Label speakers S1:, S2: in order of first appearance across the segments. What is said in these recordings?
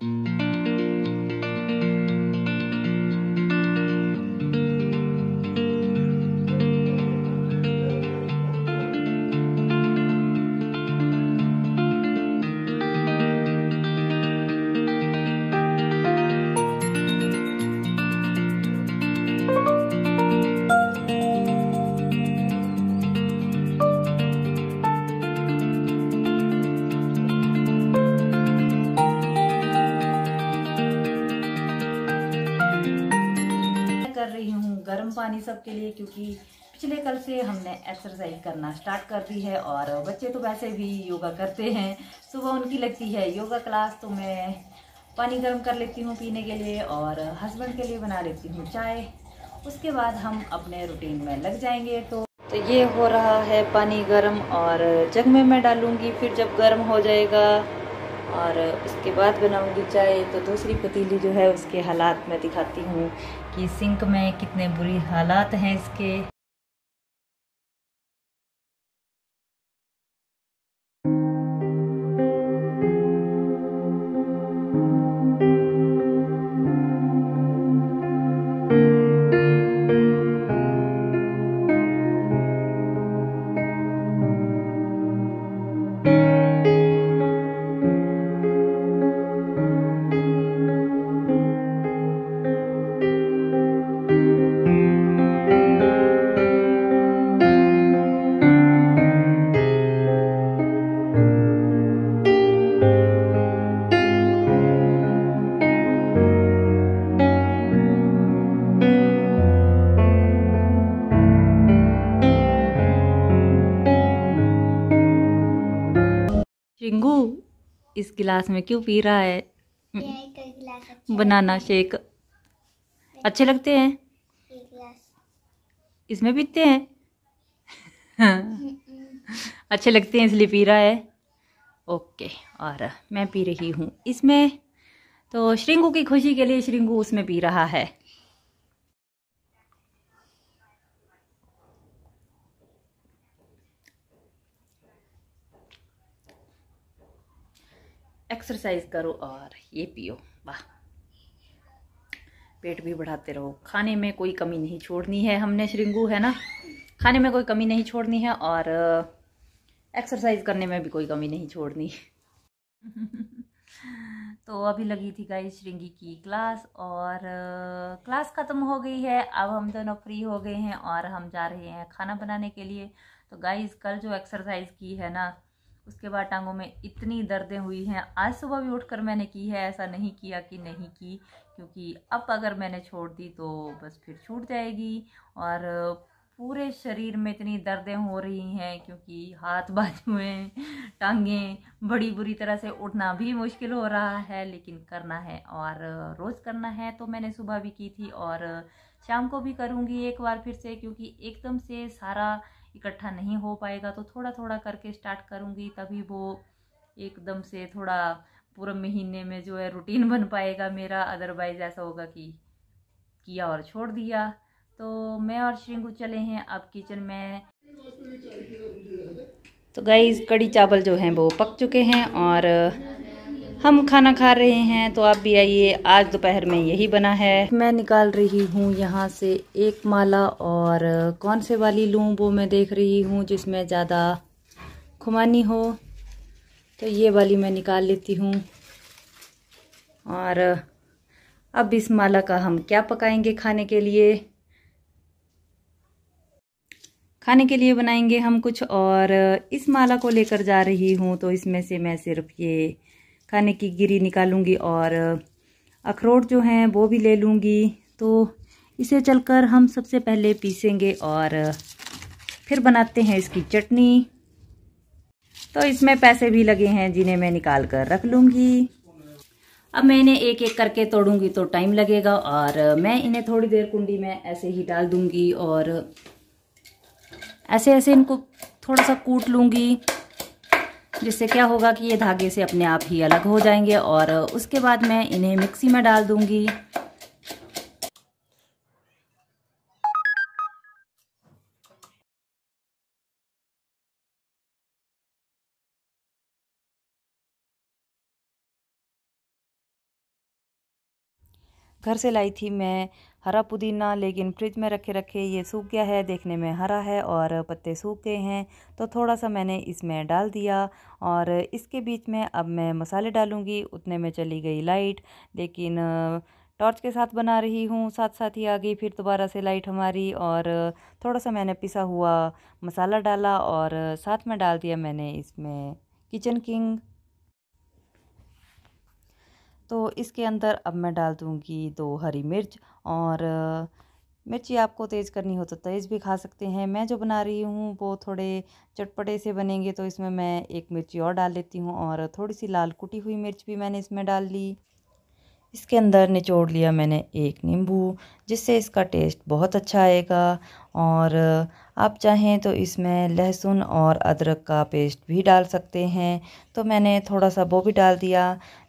S1: thank you सब के लिए क्योंकि पिछले कल से हमने एक्सरसाइज करना स्टार्ट कर दी है और बच्चे तो वैसे भी योगा करते हैं सुबह उनकी लगती है योगा क्लास तो मैं पानी गर्म कर लेती हूँ पीने के लिए और हस्बैंड के लिए बना लेती हूँ चाय उसके बाद हम अपने रूटीन में लग जाएंगे तो तो ये हो रहा है पानी गर्म और जग में मैं डालूँगी फिर जब गर्म हो जाएगा और उसके बाद बनाऊंगी चाय तो दूसरी पतीली जो है उसके हालात मैं दिखाती हूँ कि सिंक में कितने बुरी हालात हैं इसके चिंगू इस गिलास में क्यों पी रहा है अच्छा बनाना शेक अच्छे लगते हैं इसमें पीते हैं हम्म। अच्छे लगते हैं इसलिए पी रहा है ओके और मैं पी रही हूँ इसमें तो श्रृंगू की खुशी के लिए श्रृंगू उसमें पी रहा है एक्सरसाइज करो और ये पियो वाह पेट भी बढ़ाते रहो खाने में कोई कमी नहीं छोड़नी है हमने श्रृंगू है ना खाने में कोई कमी नहीं छोड़नी है और एक्सरसाइज करने में भी कोई कमी नहीं छोड़नी तो अभी लगी थी गाइस श्रृंगी की क्लास और क्लास ख़त्म हो गई है अब हम दोनों फ्री हो गए हैं और हम जा रहे हैं खाना बनाने के लिए तो गाइस कल जो एक्सरसाइज की है ना उसके बाद टांगों में इतनी दर्दें हुई हैं आज सुबह भी उठकर मैंने की है ऐसा नहीं किया कि नहीं की क्योंकि अब अगर मैंने छोड़ दी तो बस फिर छूट जाएगी और पूरे शरीर में इतनी दर्दें हो रही हैं क्योंकि हाथ बाजुएं टांगें बड़ी बुरी तरह से उठना भी मुश्किल हो रहा है लेकिन करना है और रोज़ करना है तो मैंने सुबह भी की थी और शाम को भी करूँगी एक बार फिर से क्योंकि एकदम से सारा इकट्ठा नहीं हो पाएगा तो थोड़ा थोड़ा करके स्टार्ट करूँगी तभी वो एकदम से थोड़ा पूरा महीने में जो है रूटीन बन पाएगा मेरा अदरवाइज़ ऐसा होगा कि किया और छोड़ दिया तो मैं और श्रिंगू चले हैं अब किचन में तो गई कड़ी चावल जो हैं वो पक चुके हैं और हम खाना खा रहे हैं तो आप भी आइए आज दोपहर में यही बना है मैं निकाल रही हूँ यहाँ से एक माला और कौन से वाली लूँ वो मैं देख रही हूँ जिसमें ज़्यादा खुमानी हो तो ये वाली मैं निकाल लेती हूँ और अब इस माला का हम क्या पकाएंगे खाने के लिए खाने के लिए बनाएंगे हम कुछ और इस माला को लेकर जा रही हूँ तो इसमें से मैं सिर्फ ये खाने की गिरी निकालूंगी और अखरोट जो हैं वो भी ले लूँगी तो इसे चलकर हम सबसे पहले पीसेंगे और फिर बनाते हैं इसकी चटनी तो इसमें पैसे भी लगे हैं जिन्हें मैं निकाल कर रख लूँगी अब मैंने एक एक करके तोड़ूंगी तो टाइम लगेगा और मैं इन्हें थोड़ी देर कुंडी में ऐसे ही डाल दूंगी और ऐसे ऐसे इनको थोड़ा सा कूट लूँगी जिससे क्या होगा कि ये धागे से अपने आप ही अलग हो जाएंगे और उसके बाद मैं इन्हें मिक्सी में डाल दूंगी घर से लाई थी मैं हरा पुदीना लेकिन फ्रिज में रखे रखे ये सूख गया है देखने में हरा है और पत्ते सूख गए हैं तो थोड़ा सा मैंने इसमें डाल दिया और इसके बीच में अब मैं मसाले डालूँगी उतने में चली गई लाइट लेकिन टॉर्च के साथ बना रही हूँ साथ साथ ही आ गई फिर दोबारा से लाइट हमारी और थोड़ा सा मैंने पिसा हुआ मसाला डाला और साथ में डाल दिया मैंने इसमें किचन किंग तो इसके अंदर अब मैं डाल दूँगी दो हरी मिर्च और मिर्ची आपको तेज़ करनी हो तो तेज़ भी खा सकते हैं मैं जो बना रही हूँ वो थोड़े चटपटे से बनेंगे तो इसमें मैं एक मिर्ची और डाल लेती हूँ और थोड़ी सी लाल कुटी हुई मिर्च भी मैंने इसमें डाल ली इसके अंदर निचोड़ लिया मैंने एक नींबू जिससे इसका टेस्ट बहुत अच्छा आएगा और आप चाहें तो इसमें लहसुन और अदरक का पेस्ट भी डाल सकते हैं तो मैंने थोड़ा सा वो भी डाल दिया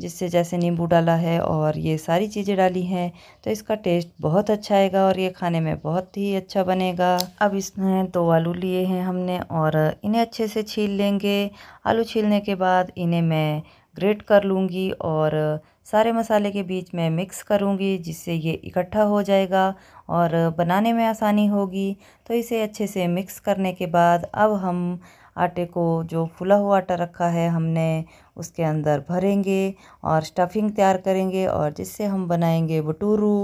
S1: जिससे जैसे नींबू डाला है और ये सारी चीज़ें डाली हैं तो इसका टेस्ट बहुत अच्छा आएगा और ये खाने में बहुत ही अच्छा बनेगा अब इसमें दो आलू लिए हैं हमने और इन्हें अच्छे से छील लेंगे आलू छीलने के बाद इन्हें मैं ग्रेट कर लूँगी और सारे मसाले के बीच में मिक्स करूँगी जिससे ये इकट्ठा हो जाएगा और बनाने में आसानी होगी तो इसे अच्छे से मिक्स करने के बाद अब हम आटे को जो फुला हुआ आटा रखा है हमने उसके अंदर भरेंगे और स्टफिंग तैयार करेंगे और जिससे हम बनाएंगे भटूरू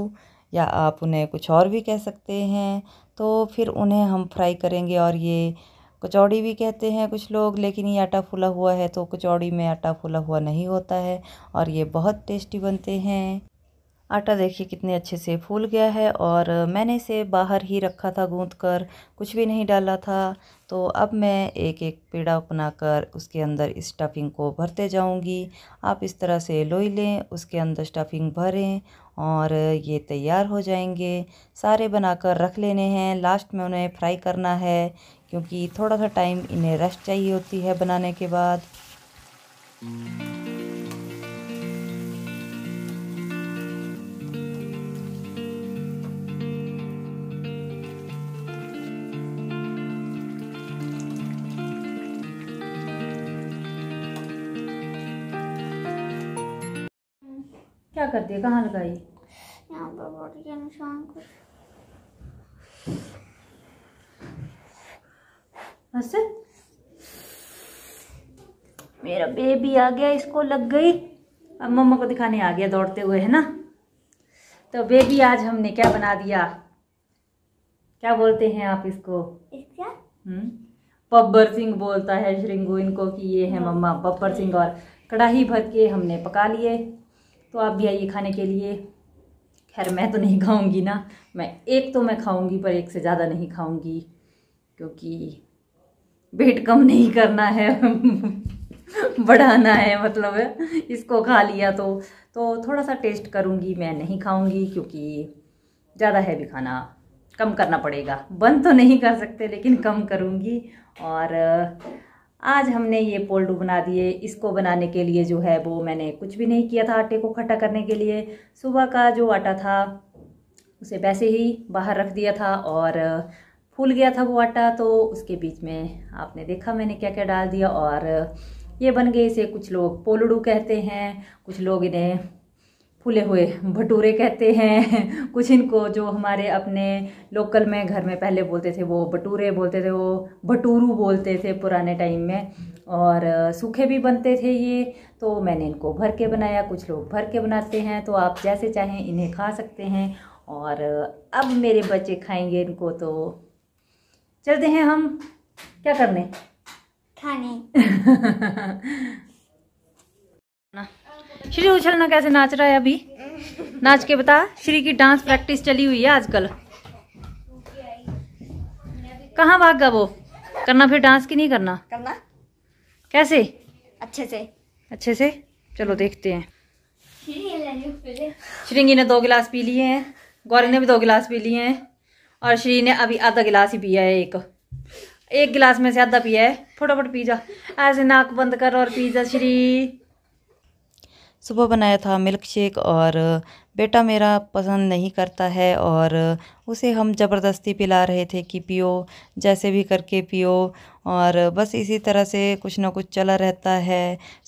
S1: या आप उन्हें कुछ और भी कह सकते हैं तो फिर उन्हें हम फ्राई करेंगे और ये कचौड़ी भी कहते हैं कुछ लोग लेकिन ये आटा फूला हुआ है तो कचौड़ी में आटा फूला हुआ नहीं होता है और ये बहुत टेस्टी बनते हैं आटा देखिए कितने अच्छे से फूल गया है और मैंने इसे बाहर ही रखा था गूंथ कर कुछ भी नहीं डाला था तो अब मैं एक एक पेड़ा बनाकर उसके अंदर स्टफिंग को भरते जाऊंगी आप इस तरह से लोई लें उसके अंदर स्टफिंग भरें और ये तैयार हो जाएंगे सारे बनाकर रख लेने हैं लास्ट में उन्हें फ्राई करना है क्योंकि थोड़ा सा टाइम इन्हें रेस्ट चाहिए होती है बनाने के बाद क्या कर दिया कहाँ लगाई यहाँ पर बॉडी के निशान कुछ बस मेरा बेबी आ गया इसको लग गई अब मम्मा को दिखाने आ गया दौड़ते हुए है ना तो बेबी आज हमने क्या बना दिया क्या बोलते हैं आप इसको क्या हम्म? बब्बर सिंह बोलता है श्रिंगू इनको कि ये है हाँ। मम्मा पब्बर सिंह और कढ़ाई भर के हमने पका लिए तो आप भी आइए खाने के लिए खैर मैं तो नहीं खाऊंगी ना मैं एक तो मैं खाऊंगी पर एक से ज़्यादा नहीं खाऊंगी क्योंकि वेट कम नहीं करना है बढ़ाना है मतलब इसको खा लिया तो तो थोड़ा सा टेस्ट करूँगी मैं नहीं खाऊँगी क्योंकि ज़्यादा हैवी खाना कम करना पड़ेगा बंद तो नहीं कर सकते लेकिन कम करूँगी और आज हमने ये पोल्डू बना दिए इसको बनाने के लिए जो है वो मैंने कुछ भी नहीं किया था आटे को खट्टा करने के लिए सुबह का जो आटा था उसे वैसे ही बाहर रख दिया था और फूल गया था वो आटा तो उसके बीच में आपने देखा मैंने क्या क्या डाल दिया और ये बन गए इसे कुछ लोग पोलड़ू कहते हैं कुछ लोग इन्हें फूले हुए भटूरे कहते हैं कुछ इनको जो हमारे अपने लोकल में घर में पहले बोलते थे वो भटूरे बोलते थे वो भटूरू बोलते थे पुराने टाइम में और सूखे भी बनते थे ये तो मैंने इनको भर के बनाया कुछ लोग भर के बनाते हैं तो आप जैसे चाहें इन्हें खा सकते हैं और अब मेरे बच्चे खाएंगे इनको तो चलते हैं हम क्या करने खाने श्री उछलना कैसे नाच रहा है अभी नाच के बता श्री की डांस प्रैक्टिस चली हुई है आजकल कहाँ भाग गया वो करना फिर डांस की नहीं करना करना कैसे अच्छे से अच्छे से चलो देखते हैं श्रृंगी ने दो गिलास पी लिए हैं गौरी ने भी दो गिलास पी लिए हैं और श्री ने अभी आधा गिलास ही पिया है एक एक गिलास में से आधा पिया है फटाफट पी जा ऐसे नाक बंद कर और पी जा श्री सुबह बनाया था मिल्क शेक और बेटा मेरा पसंद नहीं करता है और उसे हम ज़बरदस्ती पिला रहे थे कि पियो जैसे भी करके पियो और बस इसी तरह से कुछ ना कुछ चला रहता है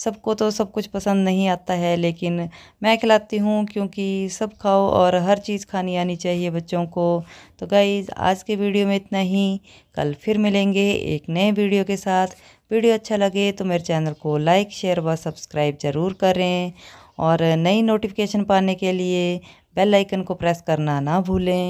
S1: सबको तो सब कुछ पसंद नहीं आता है लेकिन मैं खिलाती हूँ क्योंकि सब खाओ और हर चीज़ खानी आनी चाहिए बच्चों को तो गाइज़ आज के वीडियो में इतना ही कल फिर मिलेंगे एक नए वीडियो के साथ वीडियो अच्छा लगे तो मेरे चैनल को लाइक शेयर व सब्सक्राइब ज़रूर करें और नई नोटिफिकेशन पाने के लिए बेल आइकन को प्रेस करना ना भूलें